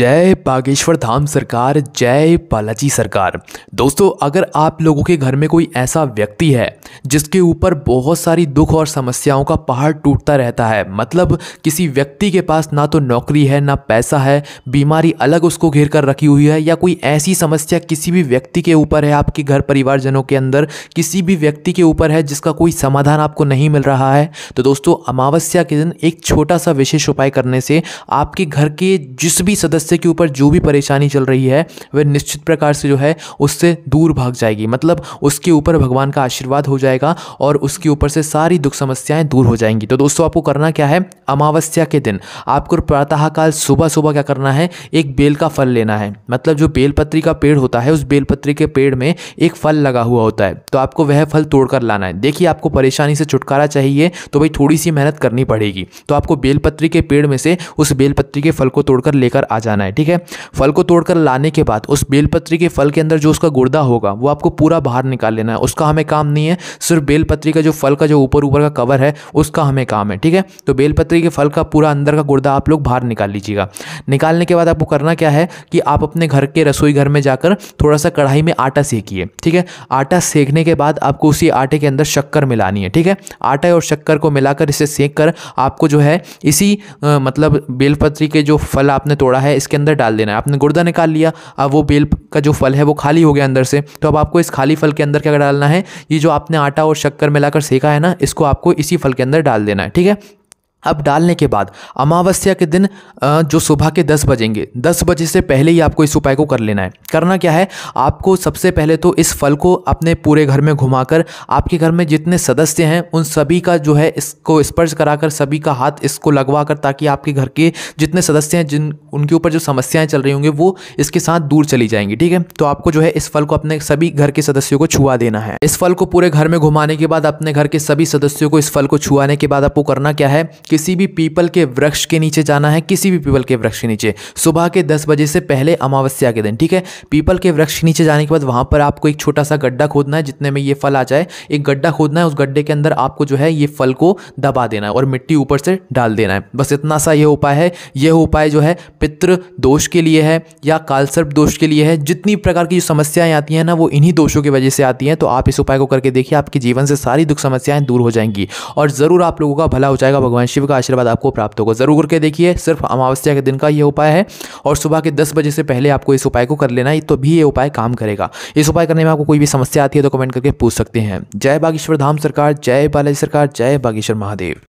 जय बागेश्वर धाम सरकार जय बालाजी सरकार दोस्तों अगर आप लोगों के घर में कोई ऐसा व्यक्ति है जिसके ऊपर बहुत सारी दुख और समस्याओं का पहाड़ टूटता रहता है मतलब किसी व्यक्ति के पास ना तो नौकरी है ना पैसा है बीमारी अलग उसको घेर कर रखी हुई है या कोई ऐसी समस्या किसी भी व्यक्ति के ऊपर है आपके घर परिवारजनों के अंदर किसी भी व्यक्ति के ऊपर है जिसका कोई समाधान आपको नहीं मिल रहा है तो दोस्तों अमावस्या के दिन एक छोटा सा विशेष उपाय करने से आपके घर के जिस भी सदस्य जिससे के ऊपर जो भी परेशानी चल रही है वह निश्चित प्रकार से जो है उससे दूर भाग जाएगी मतलब उसके ऊपर भगवान का आशीर्वाद हो जाएगा और उसके ऊपर से सारी दुख समस्याएं दूर हो जाएंगी तो दोस्तों आपको करना क्या है अमावस्या के दिन आपको प्रातःकाल सुबह सुबह क्या करना है एक बेल का फल लेना है मतलब जो बेलपत्री का पेड़ होता है उस बेलपत्री के पेड़ में एक फल लगा हुआ होता है तो आपको वह फल तोड़कर लाना है देखिए आपको परेशानी से छुटकारा चाहिए तो भाई थोड़ी सी मेहनत करनी पड़ेगी तो आपको बेलपत्री के पेड़ में से उस बेलपत्री के फल को तोड़कर लेकर आ जाना जाना है ठीक है फल को तोड़कर लाने के बाद उस बेलपत्री के फल के अंदर जो उसका गुर्दा होगा वो आपको पूरा बाहर निकाल लेना है उसका हमें काम नहीं है सिर्फ बेलपत्री का जो फल का जो ऊपर ऊपर का कवर है उसका हमें काम है ठीक है तो बेलपत्री के फल का पूरा अंदर का गुर्दा आप लोग बाहर निकाल लीजिएगा निकालने के बाद आपको करना क्या है कि आप अपने घर के रसोई घर में जाकर थोड़ा सा कढ़ाई में आटा सेकिए ठीक है आटा सेकने के बाद आपको उसी आटे के अंदर शक्कर मिलानी है ठीक है आटा और शक्कर को मिलाकर इसे सेक कर आपको जो है इसी आ, मतलब बेलपत्री के जो फल आपने तोड़ा है इस इसके अंदर डाल देना है आपने गुर्दा निकाल लिया अब वो बेल का जो फल है वो खाली हो गया अंदर से तो अब आपको इस खाली फल के अंदर क्या डालना है ये जो आपने आटा और शक्कर मिलाकर सेका है ना इसको आपको इसी फल के अंदर डाल देना है ठीक है अब डालने के बाद अमावस्या के दिन जो सुबह के 10 बजेंगे 10 बजे से पहले ही आपको इस उपाय को कर लेना है करना क्या है आपको सबसे पहले तो इस फल को अपने पूरे घर में घुमाकर आपके घर में जितने सदस्य हैं उन सभी का जो है इसको स्पर्श कराकर सभी का हाथ इसको लगवा कर ताकि आपके घर के जितने सदस्य हैं जिन उनके ऊपर जो समस्याएँ चल रही होंगी वो इसके साथ दूर चली जाएंगी ठीक है तो आपको जो है इस फल को अपने सभी घर के सदस्यों को छुआ देना है इस फल को पूरे घर में घुमाने के बाद अपने घर के सभी सदस्यों को इस फल को छुआने के बाद आपको करना क्या है किसी भी पीपल के वृक्ष के नीचे जाना है किसी भी पीपल के वृक्ष के नीचे सुबह के दस बजे से पहले अमावस्या के दिन ठीक है पीपल के वृक्ष के नीचे जाने के बाद वहाँ पर आपको एक छोटा सा गड्ढा खोदना है जितने में ये फल आ जाए एक गड्ढा खोदना है उस गड्ढे के अंदर आपको जो है ये फल को दबा देना है और मिट्टी ऊपर से डाल देना है बस इतना सा यह उपाय है यह उपाय जो है पितृ दोष के लिए है या कालसर्प दोष के लिए है जितनी प्रकार की जो समस्याएं आती हैं ना वो इन्हीं दोषों की वजह से आती हैं तो आप इस उपाय को करके देखिए आपके जीवन से सारी दुख समस्याएं दूर हो जाएंगी और ज़रूर आप लोगों का भला हो जाएगा भगवान शिव का आशीर्वाद आपको प्राप्त होगा ज़रूर करके देखिए सिर्फ अमावस्या के दिन का यह उपाय है और सुबह के दस बजे से पहले आपको इस उपाय को कर लेना है तो भी ये उपाय काम करेगा इस उपाय करने में आपको कोई भी समस्या आती है तो कमेंट करके पूछ सकते हैं जय बागेश्वर धाम सरकार जय बालाजी सरकार जय बागेश्वर महादेव